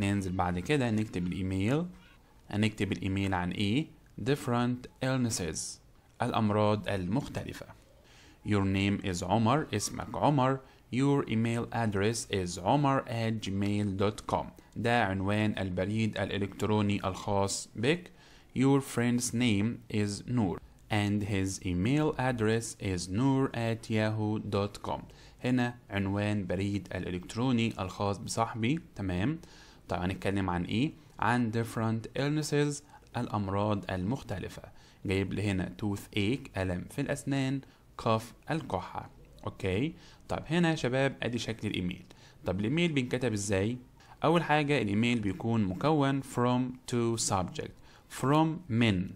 ننزل بعد كده نكتب الايميل هنكتب الايميل عن ايه different illnesses الامراض المختلفه your name is عمر اسمك عمر your email address is عمر at gmail.com ده عنوان البريد الإلكتروني الخاص بك Your friend's name is Noor and his email address is noor at yahoo.com هنا عنوان بريد الإلكتروني الخاص بصاحبي تمام طيب هنتكلم عن ايه عن different illnesses الامراض المختلفه جايب لي هنا tooth ache الم في الاسنان كاف الكحه اوكي طب هنا يا شباب ادي شكل الايميل طب الايميل بينكتب ازاي اول حاجه الايميل بيكون مكون from to subject from من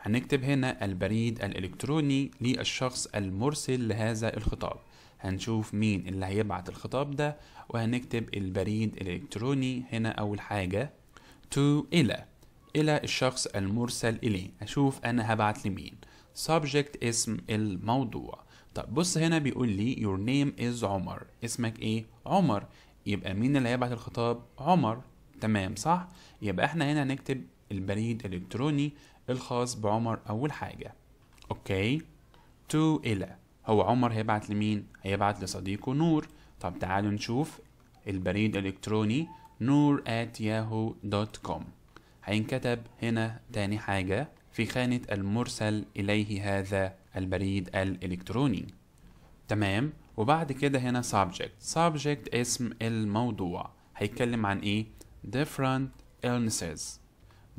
هنكتب هنا البريد الالكتروني للشخص المرسل لهذا الخطاب هنشوف مين اللي هيبعت الخطاب ده وهنكتب البريد الإلكتروني هنا أول حاجة to إلى إلى الشخص المرسل إليه أشوف أنا هبعت لمين subject اسم الموضوع طب بص هنا بيقول لي your name is عمر اسمك إيه؟ عمر يبقى مين اللي هيبعت الخطاب؟ عمر تمام صح؟ يبقى احنا هنا هنكتب البريد الإلكتروني الخاص بعمر أول حاجة أوكي to إلى هو عمر هيبعت لمين؟ هيبعت لصديقه نور طب تعالوا نشوف البريد الإلكتروني نور at yahoo هينكتب هنا تاني حاجة في خانة المرسل إليه هذا البريد الإلكتروني تمام وبعد كده هنا subject subject اسم الموضوع هيتكلم عن ايه different illnesses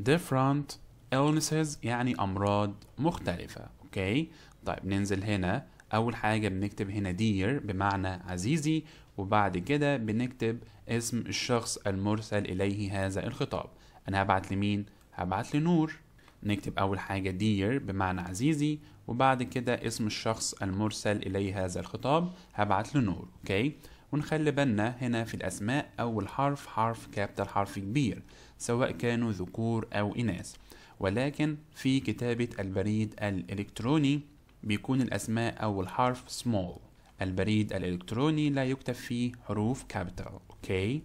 different illnesses يعني أمراض مختلفة اوكي طيب ننزل هنا أول حاجة بنكتب هنا دير بمعنى عزيزي وبعد كده بنكتب اسم الشخص المرسل إليه هذا الخطاب أنا هبعت لمين؟ هبعت لنور نكتب أول حاجة دير بمعنى عزيزي وبعد كده اسم الشخص المرسل إليه هذا الخطاب هبعت لنور أوكي؟ ونخلي بالنا هنا في الأسماء أول حرف حرف كابيتال حرف كبير سواء كانوا ذكور أو إناث ولكن في كتابة البريد الإلكتروني بيكون الأسماء أو الحرف small البريد الإلكتروني لا يكتب فيه حروف كابيتال أوكي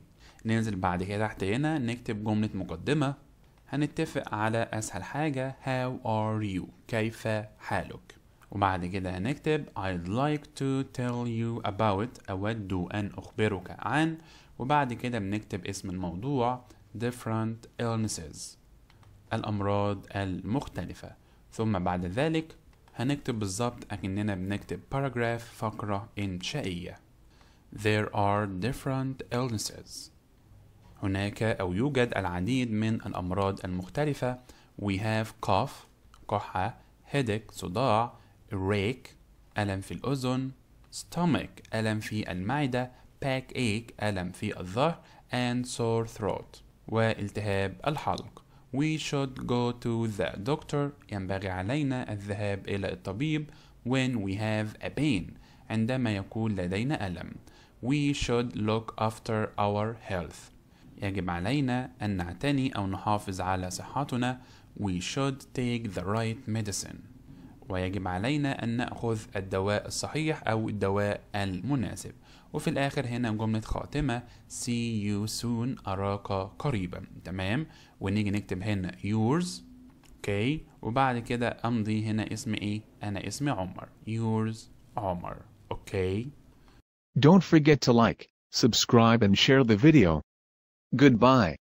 ننزل بعد كده تحت هنا نكتب جملة مقدمة هنتفق على أسهل حاجة how are you كيف حالك وبعد كده هنكتب I'd like to tell you about أود أن أخبرك عن وبعد كده بنكتب اسم الموضوع different illnesses الأمراض المختلفة ثم بعد ذلك هنكتب بالظبط أكننا بنكتب paragraph فقرة إنشائية There are different illnesses هناك أو يوجد العديد من الأمراض المختلفة We have cough كحة headache صداع rake ألم في الأذن stomach ألم في المعدة backache ألم في الظهر and sore throat والتهاب الحلق We should go to the doctor ينبغي علينا الذهاب إلى الطبيب when we have a pain عندما يكون لدينا ألم We should look after our health يجب علينا أن نعتني أو نحافظ على صحتنا We should take the right medicine ويجب علينا أن نأخذ الدواء الصحيح أو الدواء المناسب وفي الآخر هنا جملة خاتمة see you soon أراك قريبا تمام ونيجي نكتب هنا yours okay. وبعد كده أمضي هنا اسم إيه أنا اسم عمر yours عمر okay. Don't forget to like, subscribe and share the video. Goodbye.